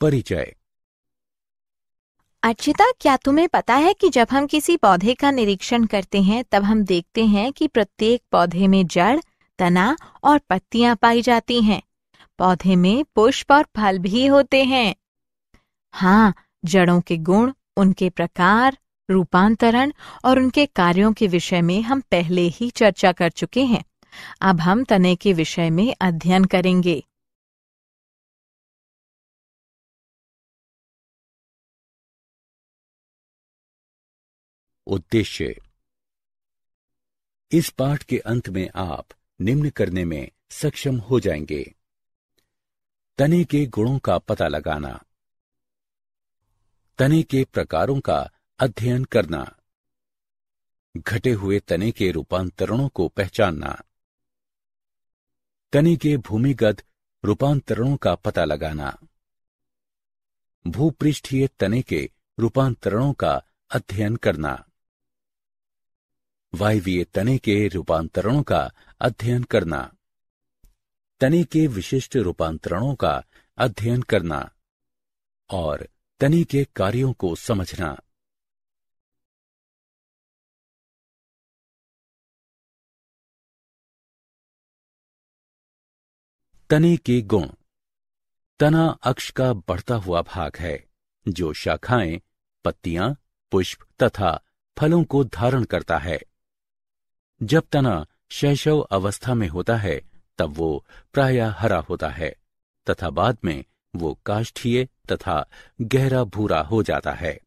परिचय अर्चिता क्या तुम्हें पता है कि जब हम किसी पौधे का निरीक्षण करते हैं तब हम देखते हैं कि प्रत्येक पौधे में जड़ तना और पत्तियां पाई जाती हैं पौधे में पुष्प और फल भी होते हैं हाँ जड़ों के गुण उनके प्रकार रूपांतरण और उनके कार्यों के विषय में हम पहले ही चर्चा कर चुके हैं अब हम तने के विषय में अध्ययन करेंगे उद्देश्य इस पाठ के अंत में आप निम्न करने में सक्षम हो जाएंगे तने के गुणों का पता लगाना तने के प्रकारों का अध्ययन करना घटे हुए तने के रूपांतरणों को पहचानना तने के भूमिगत रूपांतरणों का पता लगाना भूपृष्ठीय तने के रूपांतरणों का अध्ययन करना वायवीय तने के रूपांतरणों का अध्ययन करना तने के विशिष्ट रूपांतरणों का अध्ययन करना और तने के कार्यों को समझना तने के गुण तना अक्ष का बढ़ता हुआ भाग है जो शाखाएं पत्तियां पुष्प तथा फलों को धारण करता है जब तना शैशव अवस्था में होता है तब वो प्रायः हरा होता है तथा बाद में वो काष्ठीय तथा गहरा भूरा हो जाता है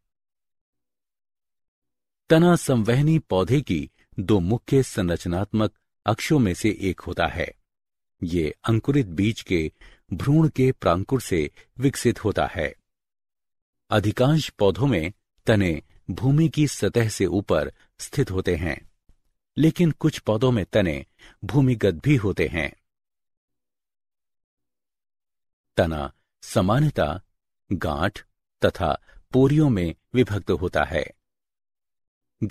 तना संवहनी पौधे की दो मुख्य संरचनात्मक अक्षों में से एक होता है ये अंकुरित बीज के भ्रूण के प्रांकुर से विकसित होता है अधिकांश पौधों में तने भूमि की सतह से ऊपर स्थित होते हैं लेकिन कुछ पौधों में तने भूमिगत भी होते हैं तना सामान्यता गांठ तथा पोरियों में विभक्त होता है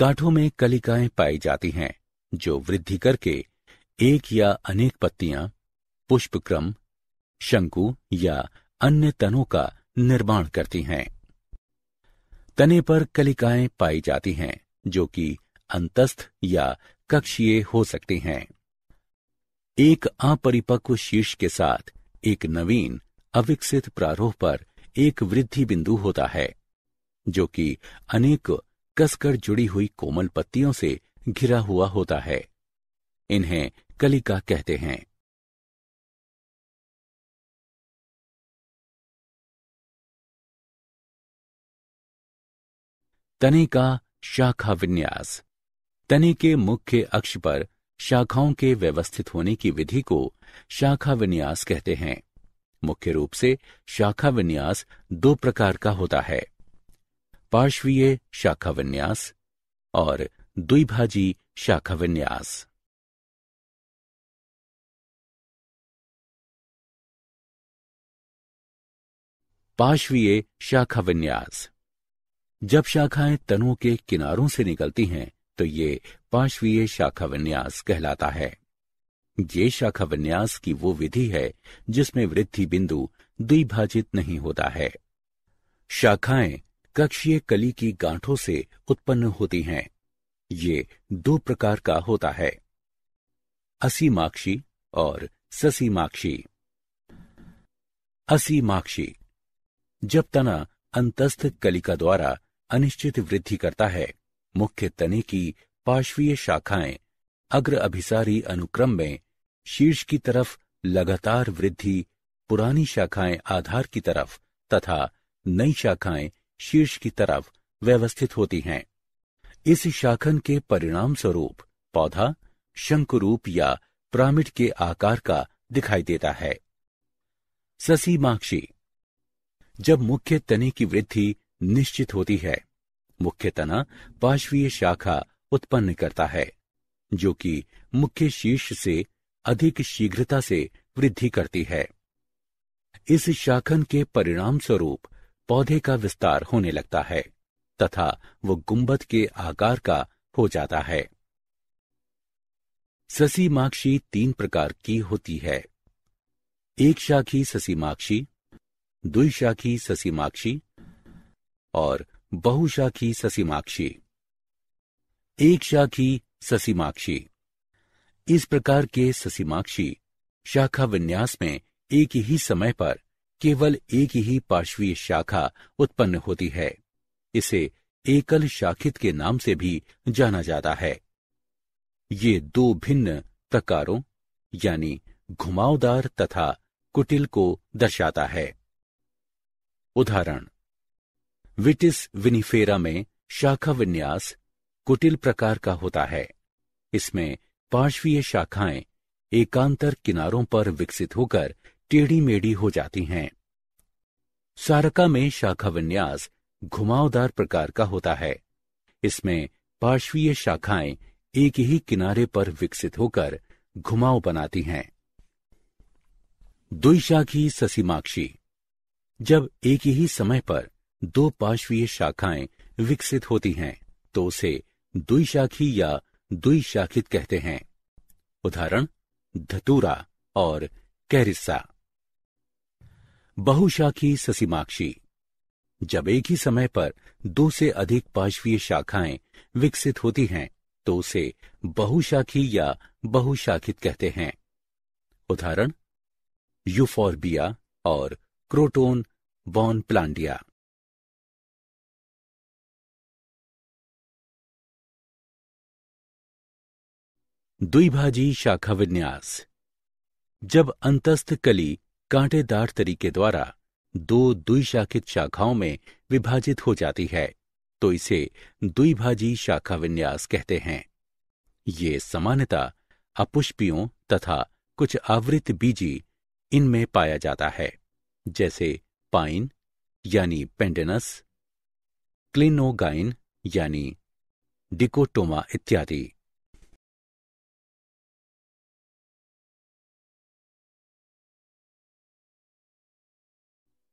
गांठों में कलिकाएं पाई जाती हैं जो वृद्धि करके एक या अनेक पत्तियां पुष्पक्रम शंकु या अन्य तनों का निर्माण करती हैं तने पर कलिकाएं पाई जाती हैं जो कि अंतस्थ या कक्षीय हो सकते हैं एक अपरिपक्व शीर्ष के साथ एक नवीन अविकसित प्रारोह पर एक वृद्धि बिंदु होता है जो कि अनेक कसकर जुड़ी हुई कोमल पत्तियों से घिरा हुआ होता है इन्हें कलिका कहते हैं तने का शाखा विन्यास तने के मुख्य अक्ष पर शाखाओं के व्यवस्थित होने की विधि को शाखा विन्यास कहते हैं मुख्य रूप से शाखा विन्यास दो प्रकार का होता है पार्श्वीय शाखा विन्यास और द्विभाजी शाखा विन्यास पार्श्वीय शाखा विन्यास जब शाखाएं तनों के किनारों से निकलती हैं तो ये पांचवीय शाखा विन्यास कहलाता है ये शाखा विन्यास की वो विधि है जिसमें वृद्धि बिंदु द्विभाजित नहीं होता है शाखाएं कक्षीय कली की गांठों से उत्पन्न होती हैं ये दो प्रकार का होता है असीमाक्षी और ससीमाक्षी असीमाक्षी जब तना अंतस्थ कलिका द्वारा अनिश्चित वृद्धि करता है मुख्य तने की पार्श्वीय शाखाएं अग्र अभिसारी अनुक्रम में शीर्ष की तरफ लगातार वृद्धि पुरानी शाखाएं आधार की तरफ तथा नई शाखाएं शीर्ष की तरफ व्यवस्थित होती हैं इस शाखन के परिणाम स्वरूप पौधा शंकुरूप या प्रामिड के आकार का दिखाई देता है ससी माक्षी जब मुख्य तने की वृद्धि निश्चित होती है मुख्य तना पार्श्वीय शाखा उत्पन्न करता है जो कि मुख्य शीर्ष से अधिक शीघ्रता से वृद्धि करती है इस शाखन के परिणाम स्वरूप पौधे का विस्तार होने लगता है तथा वो गुंबद के आकार का हो जाता है ससीमाक्षी तीन प्रकार की होती है एक शाखी ससीमाक्षी द्विशाखी ससीमाक्षी और बहुशाखी ससीमाक्षी एक शाखी ससीमाक्षी इस प्रकार के ससीमाक्षी शाखा विन्यास में एक ही समय पर केवल एक ही पार्श्वीय शाखा उत्पन्न होती है इसे एकल शाखित के नाम से भी जाना जाता है ये दो भिन्न तकारों यानी घुमावदार तथा कुटिल को दर्शाता है उदाहरण विटिस विनिफेरा में शाखा विन्यास कुटिल प्रकार का होता है इसमें पार्श्वीय शाखाएं एकांतर किनारों पर विकसित होकर टेढ़ी मेढ़ी हो जाती हैं सारका में शाखा विन्यास घुमावदार प्रकार का होता है इसमें पार्श्वीय शाखाएं एक ही किनारे पर विकसित होकर घुमाव बनाती हैं द्विशाखी ससीमाक्षी जब एक ही समय पर दो पार्श्वीय शाखाएं विकसित होती हैं तो उसे द्विशाखी या द्विशाखित कहते हैं उदाहरण धतूरा और कैरिस्सा बहुशाखी ससीमाक्षी जब एक ही समय पर दो से अधिक पार्श्वीय शाखाएं विकसित होती हैं तो उसे बहुशाखी या बहुशाखित कहते हैं उदाहरण यूफोर्बिया और क्रोटोन बॉन प्लांडिया द्विभाजी शाखा विन्यास जब अंतस्थ कली कांटेदार तरीके द्वारा दो द्विशाखित शाखाओं में विभाजित हो जाती है तो इसे द्विभाजी शाखा विन्यास कहते हैं ये सामान्यता अपुष्पियों तथा कुछ आवृत बीजी इनमें पाया जाता है जैसे पाइन यानी पेंडेनस क्लिनोगाइन यानी डिकोटोमा इत्यादि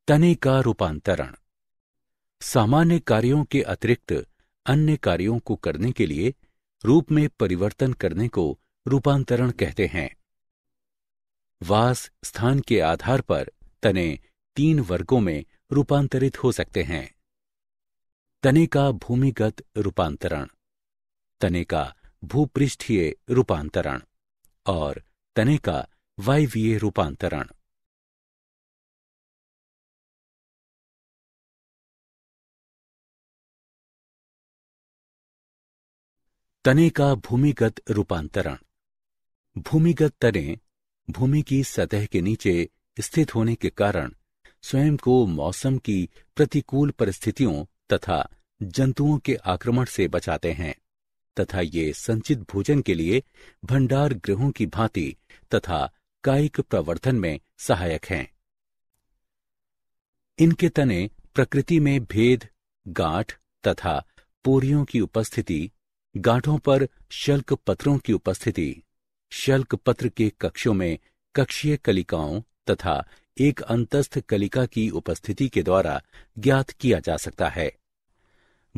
तने का रूपांतरण सामान्य कार्यों के अतिरिक्त अन्य कार्यों को करने के लिए रूप में परिवर्तन करने को रूपांतरण कहते हैं वास स्थान के आधार पर तने तीन वर्गों में रूपांतरित हो सकते हैं तने का भूमिगत रूपांतरण तने का भूपृष्ठीय रूपांतरण और तने का वायवीय रूपांतरण तने का भूमिगत रूपांतरण भूमिगत तने भूमि की सतह के नीचे स्थित होने के कारण स्वयं को मौसम की प्रतिकूल परिस्थितियों तथा जंतुओं के आक्रमण से बचाते हैं तथा ये संचित भोजन के लिए भंडार गृहों की भांति तथा कायिक प्रवर्धन में सहायक हैं इनके तने प्रकृति में भेद गांठ तथा पोरियों की उपस्थिति गांठों पर शल्क पत्रों की उपस्थिति शल्क पत्र के कक्षों में कक्षीय कलिकाओं तथा एक अंतस्थ कलिका की उपस्थिति के द्वारा ज्ञात किया जा सकता है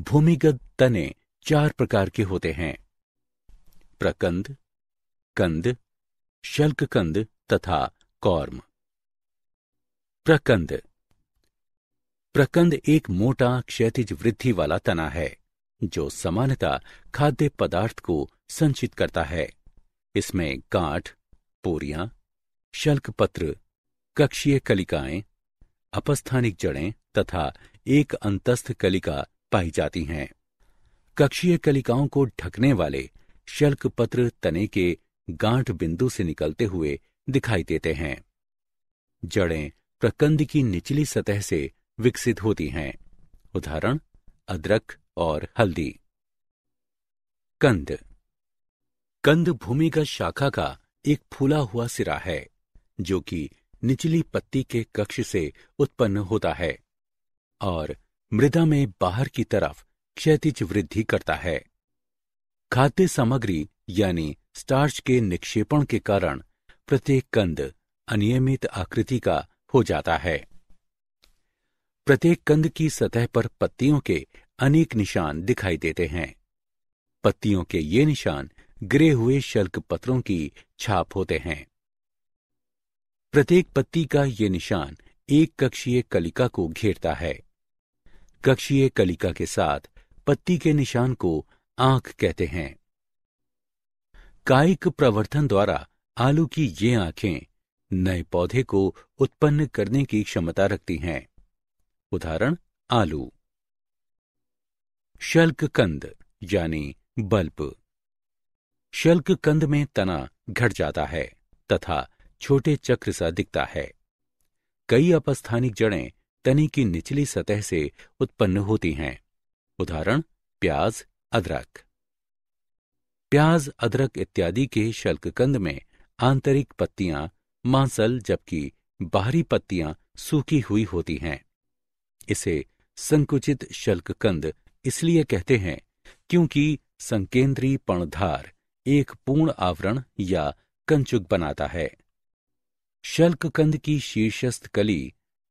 भूमिगत तने चार प्रकार के होते हैं प्रकंद कंद कंद तथा कौर्म प्रकंद प्रकंद एक मोटा क्षैतिज वृद्धि वाला तना है जो समानता खाद्य पदार्थ को संचित करता है इसमें गांठ पोरियां शल्क पत्र कक्षीय कलिकाएं अपस्थानिक जड़ें तथा एक अंतस्थ कलिका पाई जाती हैं कक्षीय कलिकाओं को ढकने वाले शल्क पत्र तने के गांठ बिंदु से निकलते हुए दिखाई देते हैं जड़ें प्रकंद की निचली सतह से विकसित होती हैं उदाहरण अदरक और हल्दी कंद कंद भूमिगत शाखा का एक फूला हुआ सिरा है जो कि निचली पत्ती के कक्ष से उत्पन्न होता है और मृदा में बाहर की तरफ क्षतिज वृद्धि करता है खाद्य सामग्री यानी स्टार्च के निक्षेपण के कारण प्रत्येक कंद अनियमित आकृति का हो जाता है प्रत्येक कंद की सतह पर पत्तियों के अनेक निशान दिखाई देते हैं पत्तियों के ये निशान गिरे हुए शल्क पत्रों की छाप होते हैं प्रत्येक पत्ती का ये निशान एक कक्षीय कलिका को घेरता है कक्षीय कलिका के साथ पत्ती के निशान को आंख कहते हैं कायिक प्रवर्धन द्वारा आलू की ये आंखें नए पौधे को उत्पन्न करने की क्षमता रखती हैं उदाहरण आलू शल्ककंद यानी बल्ब शल्ककंद में तना घट जाता है तथा छोटे चक्र सा दिखता है कई अपस्थानिक जड़ें तने की निचली सतह से उत्पन्न होती हैं उदाहरण प्याज अदरक प्याज अदरक इत्यादि के शल्ककंद में आंतरिक पत्तियां मांसल जबकि बाहरी पत्तियां सूखी हुई होती हैं इसे संकुचित शल्ककंद इसलिए कहते हैं क्योंकि संकेंद्री पणधार एक पूर्ण आवरण या कंचुक बनाता है शल्ककंद की शीर्षस्थ कली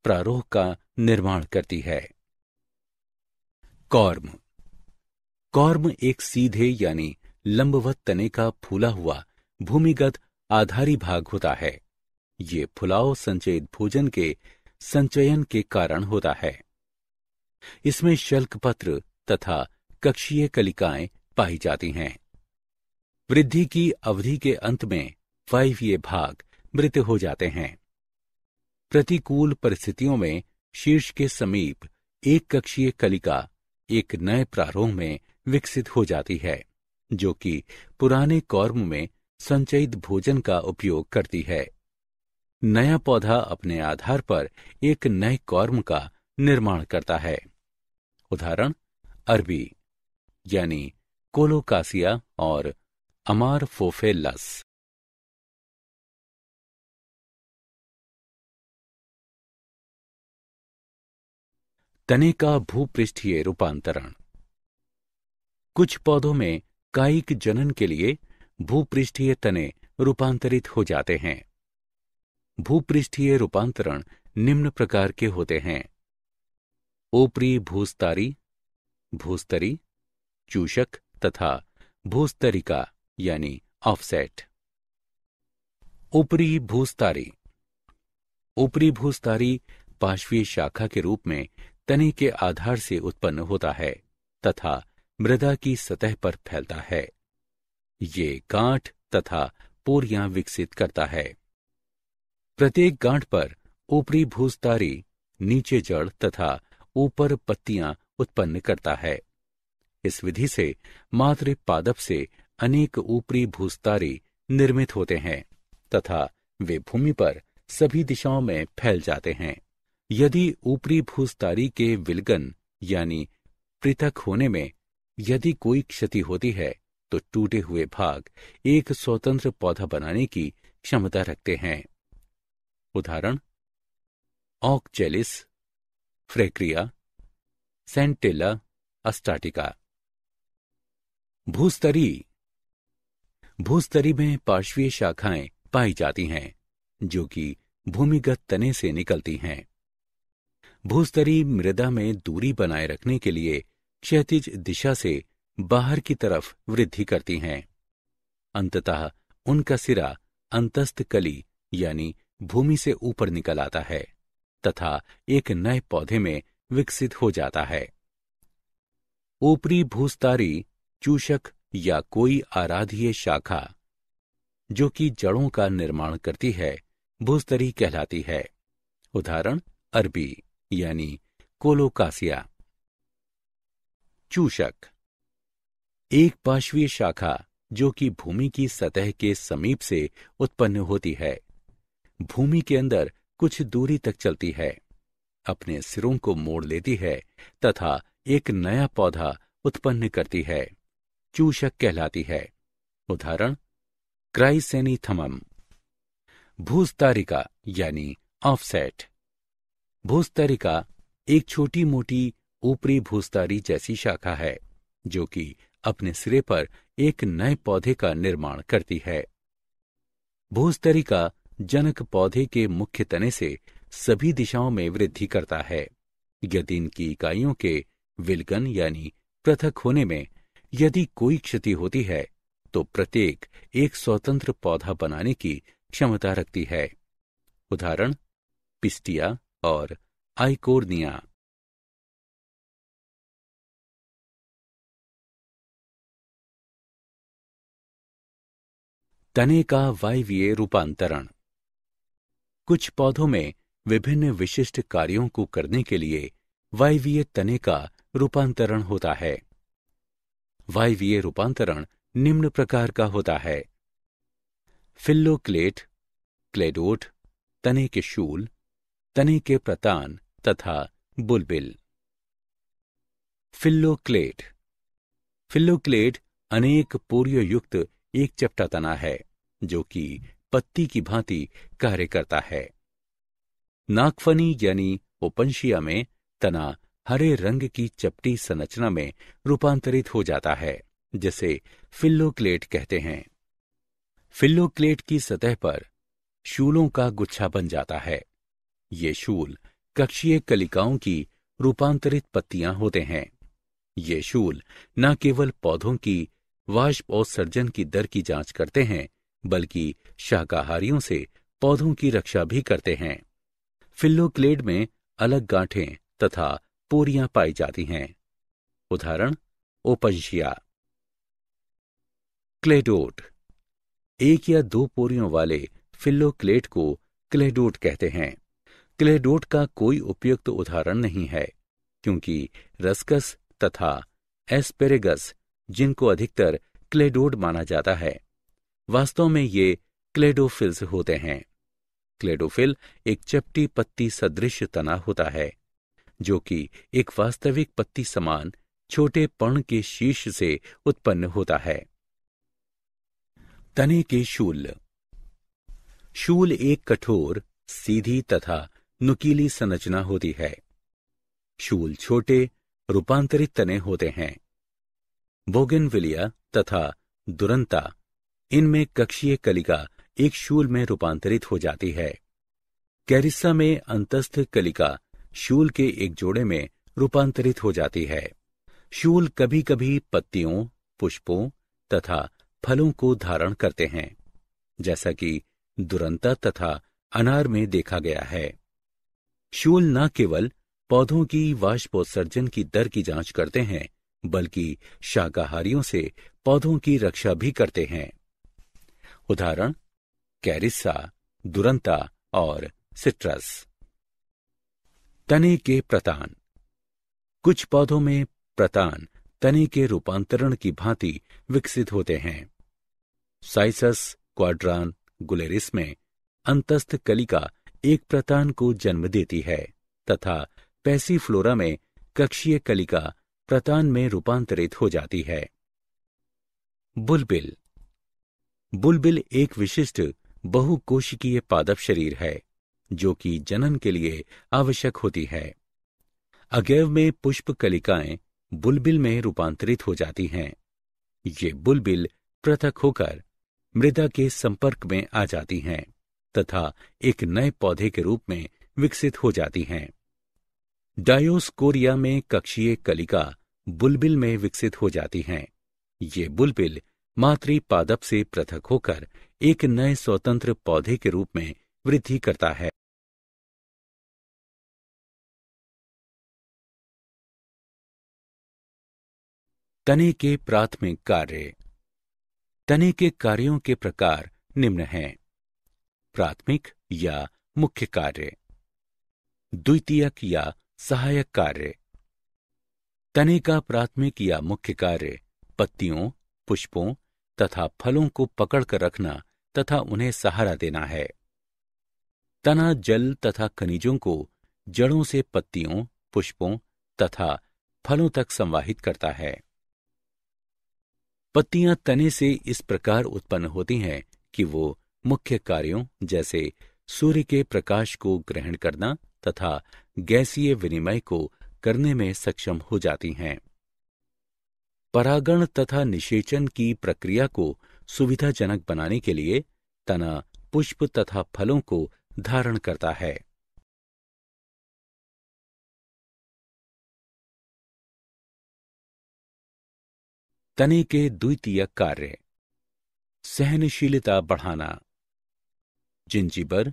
प्रारोह का निर्माण करती है कौर्म कौर्म एक सीधे यानी लंबवत तने का फूला हुआ भूमिगत आधारी भाग होता है ये फुलाव संचयित भोजन के संचयन के कारण होता है इसमें शल्क पत्र तथा कक्षीय कलिकाएं पाई जाती हैं वृद्धि की अवधि के अंत में ये भाग मृत हो जाते हैं प्रतिकूल परिस्थितियों में शीर्ष के समीप एक कक्षीय कलिका एक नए प्रारोह में विकसित हो जाती है जो कि पुराने कौर्म में संचयित भोजन का उपयोग करती है नया पौधा अपने आधार पर एक नए कौर्म का निर्माण करता है उदाहरण अरबी यानी कोलोकासिया और अमार फोफेलस तने का भूपृष्ठीय रूपांतरण कुछ पौधों में कायिक जनन के लिए भूपृष्ठीय तने रूपांतरित हो जाते हैं भूपृष्ठीय रूपांतरण निम्न प्रकार के होते हैं ओपरी भूस्तारी भूस्तरी चूषक तथा भूस्तरिका यानी ऑफसेट ऊपरी भूस्तारी ऊपरी भूस्तारी पार्श्वीय शाखा के रूप में तने के आधार से उत्पन्न होता है तथा मृदा की सतह पर फैलता है ये गांठ तथा पोरियां विकसित करता है प्रत्येक गांठ पर ऊपरी भूस्तारी नीचे जड़ तथा ऊपर पत्तियां उत्पन्न करता है इस विधि से मात्र पादप से अनेक ऊपरी भूस्तारे निर्मित होते हैं तथा वे भूमि पर सभी दिशाओं में फैल जाते हैं यदि ऊपरी भूस्तारी के विलगन यानी पृथक होने में यदि कोई क्षति होती है तो टूटे हुए भाग एक स्वतंत्र पौधा बनाने की क्षमता रखते हैं उदाहरण ऑक्जेलिस फ्रेक्रिया सेंटेला अस्टाटिका भूस्तरी भूस्तरी में पार्श्वीय शाखाएं पाई जाती हैं जो कि भूमिगत तने से निकलती हैं भूस्तरी मृदा में दूरी बनाए रखने के लिए क्षतिज दिशा से बाहर की तरफ वृद्धि करती हैं अंततः उनका सिरा अंतस्थ कली यानी भूमि से ऊपर निकल आता है तथा एक नए पौधे में विकसित हो जाता है ऊपरी भूस्तारी चूषक या कोई आराध्य शाखा जो कि जड़ों का निर्माण करती है भूस्तरी कहलाती है उदाहरण अरबी यानी कोलोकासिया चूषक एक पार्श्वीय शाखा जो कि भूमि की सतह के समीप से उत्पन्न होती है भूमि के अंदर कुछ दूरी तक चलती है अपने सिरों को मोड़ लेती है तथा एक नया पौधा उत्पन्न करती है चूषक कहलाती है उदाहरण क्राइसेनिथमम भूस्तारिका यानी ऑफसेट भूस्तारिका एक छोटी मोटी ऊपरी भूस्तारी जैसी शाखा है जो कि अपने सिरे पर एक नए पौधे का निर्माण करती है भूस्तरिका जनक पौधे के मुख्य तने से सभी दिशाओं में वृद्धि करता है यदि इनकी इकाइयों के विलगन यानी पृथक होने में यदि कोई क्षति होती है तो प्रत्येक एक स्वतंत्र पौधा बनाने की क्षमता रखती है उदाहरण पिस्टिया और आइकोर्निया तने का वायवीय रूपांतरण कुछ पौधों में विभिन्न विशिष्ट कार्यों को करने के लिए वायवीय तने का रूपांतरण होता है वायवीय रूपांतरण निम्न प्रकार का होता है फिल्लोक्लेट क्लेडोट तने के शूल तने के प्रतान तथा बुलबिल फिल्लोक्लेट फिल्लोक्लेट अनेक पूर्य युक्त एक चपटा तना है जो कि पत्ती की भांति कार्य करता है नागफनी यानी ओपनशिया में तना हरे रंग की चपटी संरचना में रूपांतरित हो जाता है जिसे फिल्लोक्लेट कहते हैं फिल्लोक्लेट की सतह पर शूलों का गुच्छा बन जाता है ये शूल कक्षीय कलिकाओं की रूपांतरित पत्तियां होते हैं ये शूल न केवल पौधों की वाष्प और सर्जन की दर की जांच करते हैं बल्कि शाकाहारियों से पौधों की रक्षा भी करते हैं फिल्लोक्लेड में अलग गांठें तथा पोरियां पाई जाती हैं उदाहरण ओपंशिया क्लेडोट एक या दो पोरियों वाले फिल्लोक्लेट को क्लेडोट कहते हैं क्लेडोट का कोई उपयुक्त उदाहरण नहीं है क्योंकि रसकस तथा एस्पेरेगस जिनको अधिकतर क्लेडोड माना जाता है वास्तव में ये क्लेडोफिल्स होते हैं क्लेडोफिल एक चपटी पत्ती सदृश तना होता है जो कि एक वास्तविक पत्ती समान छोटे पण के शीश से उत्पन्न होता है तने के शूल शूल एक कठोर सीधी तथा नुकीली संरचना होती है शूल छोटे रूपांतरित तने होते हैं बोगेनविलिया तथा दुरंता इनमें कक्षीय कलिका एक शूल में रूपांतरित हो जाती है कैरिस्सा में अंतस्थ कलिका शूल के एक जोड़े में रूपांतरित हो जाती है शूल कभी कभी पत्तियों पुष्पों तथा फलों को धारण करते हैं जैसा कि दुरंता तथा अनार में देखा गया है शूल न केवल पौधों की वाष्पोत्सर्जन की दर की जांच करते हैं बल्कि शाकाहारियों से पौधों की रक्षा भी करते हैं उदाहरण कैरिसा दुरंता और सिट्रस तने के प्रतान कुछ पौधों में प्रतान तने के रूपांतरण की भांति विकसित होते हैं साइसस क्वाड्रान गुलेरिस में अंतस्थ कलिका एक प्रतान को जन्म देती है तथा पैसी फ्लोरा में कक्षीय कलिका प्रतान में रूपांतरित हो जाती है बुलबिल बुलबिल एक विशिष्ट बहुकोशिकीय पादप शरीर है जो कि जनन के लिए आवश्यक होती है अगैव में पुष्प कलिकाएं बुलबिल में रूपांतरित हो जाती हैं ये बुलबिल पृथक होकर मृदा के संपर्क में आ जाती हैं तथा एक नए पौधे के रूप में विकसित हो जाती हैं डायोस्कोरिया में कक्षीय कलिका बुलबिल में विकसित हो जाती हैं ये बुलबिल मातृ पादप से पृथक होकर एक नए स्वतंत्र पौधे के रूप में वृद्धि करता है तने के प्राथमिक कार्य तने के कार्यों के प्रकार निम्न हैं प्राथमिक या मुख्य कार्य द्वितीयक या सहायक कार्य तने का प्राथमिक या मुख्य कार्य पत्तियों पुष्पों तथा फलों को पकड़कर रखना तथा उन्हें सहारा देना है तना जल तथा खनिजों को जड़ों से पत्तियों पुष्पों तथा फलों तक संवाहित करता है पत्तियां तने से इस प्रकार उत्पन्न होती हैं कि वो मुख्य कार्यों जैसे सूर्य के प्रकाश को ग्रहण करना तथा गैसीय विनिमय को करने में सक्षम हो जाती हैं परागण तथा निषेचन की प्रक्रिया को सुविधाजनक बनाने के लिए तना पुष्प तथा फलों को धारण करता है तने के द्वितीय कार्य सहनशीलता बढ़ाना जिंजीबर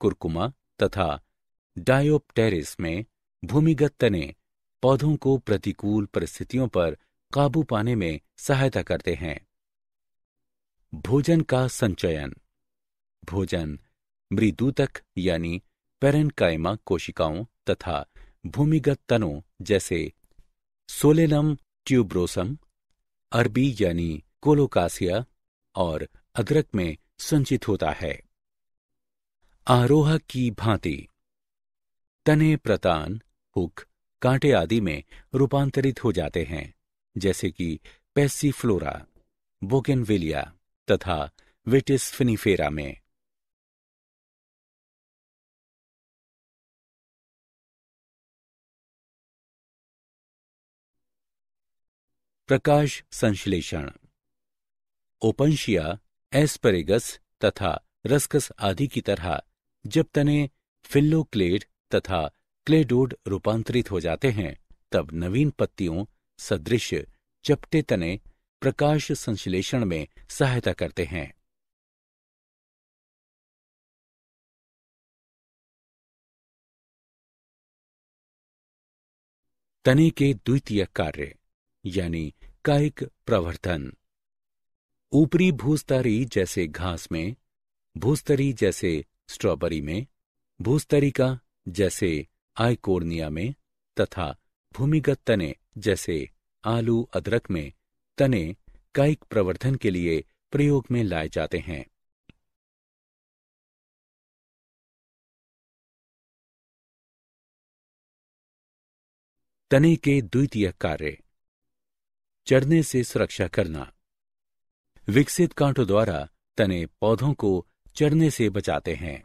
कुरकुमा तथा डायोपटेरिस में भूमिगत तने पौधों को प्रतिकूल परिस्थितियों पर काबू पाने में सहायता करते हैं भोजन का संचयन भोजन मृदूतक यानी पेरेन्काइमा कोशिकाओं तथा भूमिगत तनों जैसे सोलेनम ट्यूब्रोसम अरबी यानी कोलोकासिया और अदरक में संचित होता है आरोह की भांति तने प्रतान हुक कांटे आदि में रूपांतरित हो जाते हैं जैसे कि पेसी फ्लोरा बोगेनविलिया तथा विटिस फिनीफेरा में प्रकाश संश्लेषण ओपनशिया एस्परेगस तथा रस्कस आदि की तरह जब तने फिल्लोक्लेड तथा क्लेडोड रूपांतरित हो जाते हैं तब नवीन पत्तियों सदृश चपटे तने प्रकाश संश्लेषण में सहायता करते हैं तने के द्वितीय कार्य यानी कायिक प्रवर्धन ऊपरी भूस्तरी जैसे घास में भूस्तरी जैसे स्ट्रॉबेरी में भूस्तरिका जैसे आयकोर्निया में तथा भूमिगत तने जैसे आलू अदरक में तने कायिक प्रवर्धन के लिए प्रयोग में लाए जाते हैं तने के द्वितीय कार्य चढ़ने से सुरक्षा करना विकसित कांटों द्वारा तने पौधों को चढ़ने से बचाते हैं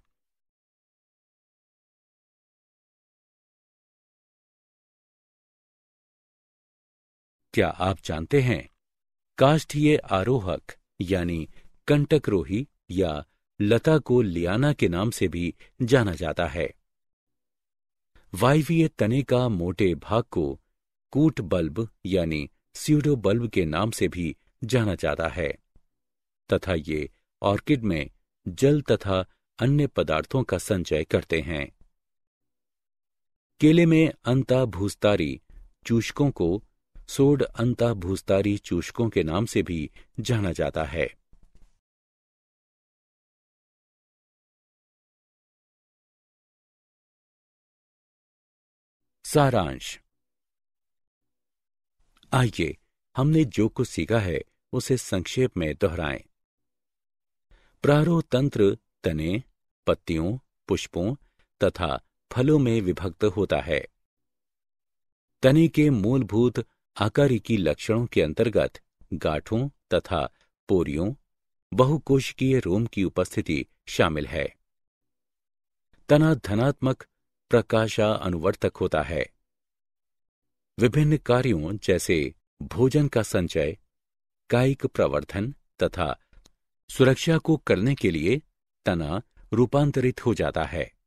क्या आप जानते हैं काष्ठीय आरोहक यानी कंटकरोही या लता को लियाना के नाम से भी जाना जाता है वायवीय तने का मोटे भाग को कूट बल्ब यानी स्यूडो बल्ब के नाम से भी जाना जाता है तथा ये ऑर्किड में जल तथा अन्य पदार्थों का संचय करते हैं केले में अंता भूस्तारी चूषकों को सोड अंता भूस्तारी चूषकों के नाम से भी जाना जाता है सारांश आइए हमने जो कुछ सीखा है उसे संक्षेप में दोहराएं। प्रारोह तंत्र तने पत्तियों पुष्पों तथा फलों में विभक्त होता है तने के मूलभूत आकारिकी लक्षणों के अंतर्गत गांठों तथा पोरियों बहुकोशिकीय रोम की उपस्थिति शामिल है तना धनात्मक प्रकाशा अनुवर्तक होता है विभिन्न कार्यों जैसे भोजन का संचय कायिक प्रवर्धन तथा सुरक्षा को करने के लिए तना रूपांतरित हो जाता है